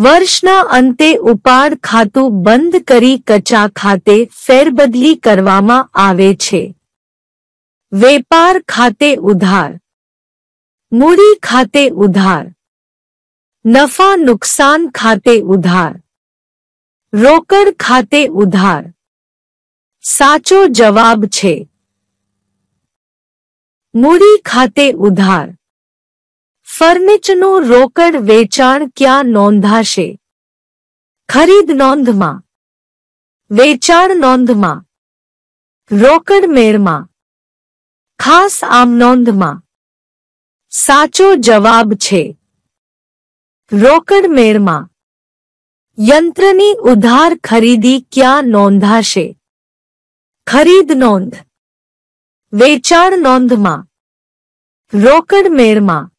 વર્ષના અંતે ઉપાડ ખાતું બંધ કરી કચા ખાતે ફેરબદલી કરવામાં આવે છે વેપાર ખાતે ઉધાર મૂડી ખાતે ઉધાર નફા નુકસાન ખાતે ઉધાર રોકડ ખાતે ઉધાર સાચો જવાબ છે મૂડી ખાતે ઉધાર ફર્નિચરનું રોકડ વેચાણ ક્યાં નોંધાશે ખરીદ નોંધમાં વેચાણ નોંધમાં રોકડ મેળમાં ખાસ આમ નોંધમાં સાચો જવાબ છે રોકડ મેળમાં યંત્રની ઉધાર ખરીદી ક્યાં નોંધાશે ખરીદ નોંધ વેચાણ નોંધમાં રોકડ મેળમાં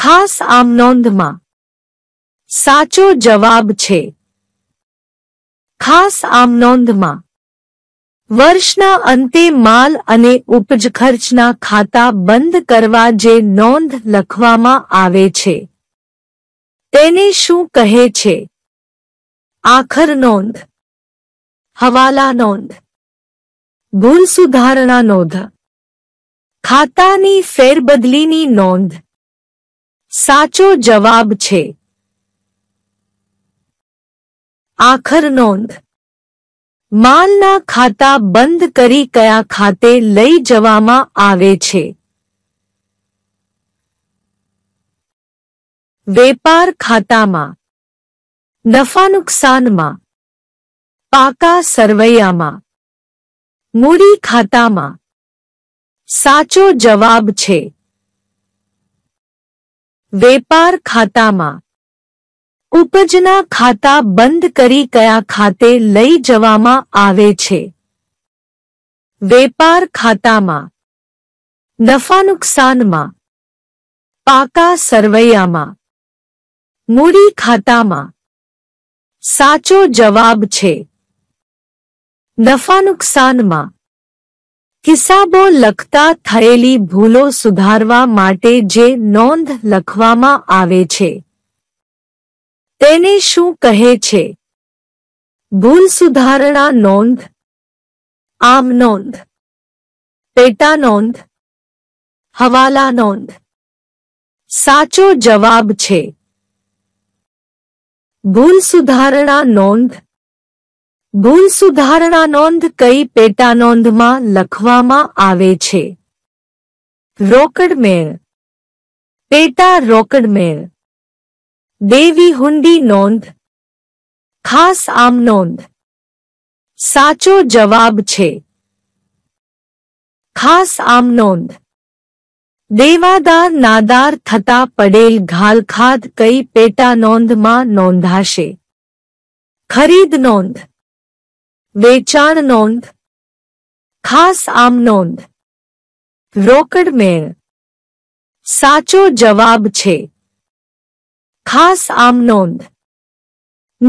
ખાસ આમ નોંધમાં સાચો જવાબ છે ખાસ આમ નોંધમાં વર્ષના અંતે માલ અને ઉપજ ખર્ચના ખાતા બંધ કરવા જે નોંધ લખવામાં આવે છે તેને શું કહે છે આખર નોંધ હવાલા નોંધ ભૂલ સુધારણા નોંધ ખાતાની ફેરબદલીની નોંધ સાચો જવાબ છે આખર નોંધ માલના ખાતા બંધ કરી કયા ખાતે લઈ જવામાં આવે છે વેપાર ખાતામાં નફા નુકસાનમાં પાકા સરવૈયામાં મૂડી ખાતામાં સાચો જવાબ છે વેપાર ખાતામાં ઉપજના ખાતા બંધ કરી કયા ખાતે લઈ જવામાં આવે છે વેપાર ખાતામાં નફા નુકસાનમાં પાકા સરવૈયામાં મૂડી ખાતામાં સાચો જવાબ છે નફા નુકસાનમાં હિસાબો લખતા થયેલી ભૂલો સુધારવા માટે જે નોંધ લખવામાં આવે છે તેને શું કહે છે ભૂલ સુધારણા નોંધ આમ નોંધ પેટા નોંધ હવાલા નોંધ સાચો જવાબ છે ભૂલ સુધારણા નોંધ ભૂલ સુધારણા નોંધ કઈ પેટા નોંધમાં લખવામાં આવે છે રોકડમેળ પેટા રોકડમેળ દેવી હુંડી નોંધ ખાસ આમ નોંધ સાચો જવાબ છે ખાસ આમ નોંધ દેવાદાર નાદાર થતા પડેલ ઘાલખાદ કઈ પેટા નોંધમાં નોંધાશે ખરીદ નોંધ વેચાણ નોંધ ખાસ આમ નોંધ રોકડ મેળ સાચો જવાબ છે ખાસ આમ નોંધ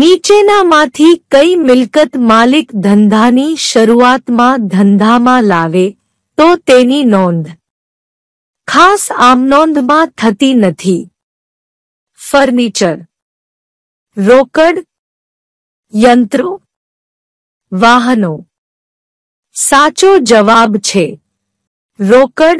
નીચેનામાંથી કઈ મિલકત માલિક ધંધાની શરૂઆતમાં ધંધામાં લાવે તો તેની નોંધ ખાસ આમ નોંધમાં થતી નથી ફર્નિચર રોકડ યંત્રો વાહનો સાચો જવાબ છે રોકડ